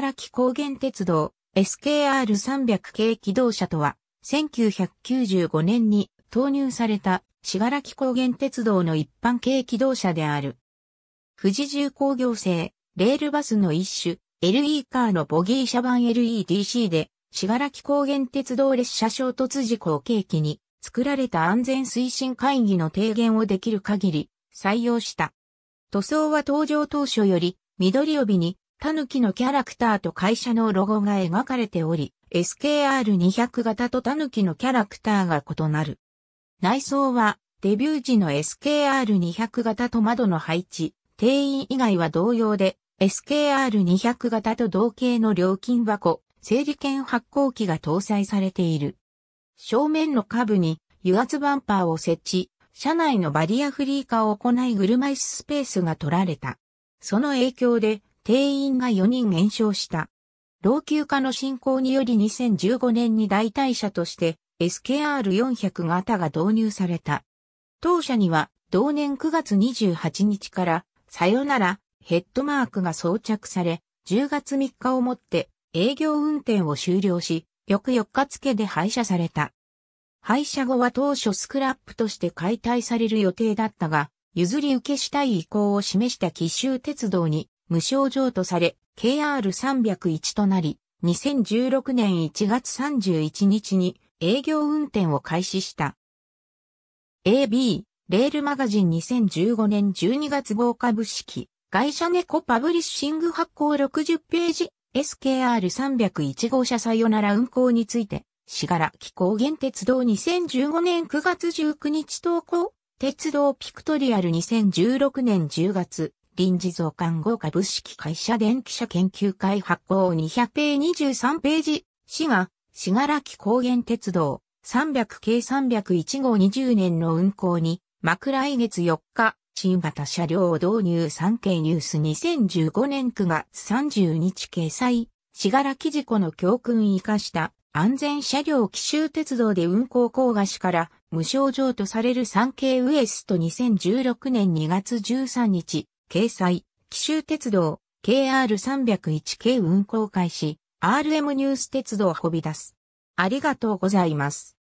らき高原鉄道 SKR300 系機動車とは、1995年に投入されたらき高原鉄道の一般系機動車である。富士重工業製、レールバスの一種、LE カーのボギー車版 LEDC で、らき高原鉄道列車衝突事故を契機に、作られた安全推進会議の提言をできる限り、採用した。塗装は登場当初より、緑帯にタヌキのキャラクターと会社のロゴが描かれており、SKR200 型とタヌキのキャラクターが異なる。内装は、デビュー時の SKR200 型と窓の配置、定員以外は同様で、SKR200 型と同型の料金箱、整理券発行機が搭載されている。正面の下部に油圧バンパーを設置、車内のバリアフリー化を行い車椅子スペースが取られた。その影響で定員が4人減少した。老朽化の進行により2015年に代替車として SKR400 型が導入された。当社には同年9月28日からさよならヘッドマークが装着され、10月3日をもって営業運転を終了し、翌4日付で廃車された。廃車後は当初スクラップとして解体される予定だったが、譲り受けしたい意向を示した奇襲鉄道に無症状とされ、KR301 となり、2016年1月31日に営業運転を開始した。AB、レールマガジン2015年12月号株式、会社猫パブリッシング発行60ページ、SKR301 号車さよなら運行について、しがら気候原鉄道2015年9月19日投稿、鉄道ピクトリアル2016年10月臨時増刊号株式会社電気社研究会発行200ペー23ページ、市が、しがらき高原鉄道、300系301号20年の運行に、幕来月4日、新型車両を導入産経ニュース2015年9月30日掲載、しがらき事故の教訓生かした安全車両奇襲鉄道で運行高賀市から無症状とされる産経ウエスト2016年2月13日、掲載、紀州鉄道、KR301 系運行開始、RM ニュース鉄道を運び出す。ありがとうございます。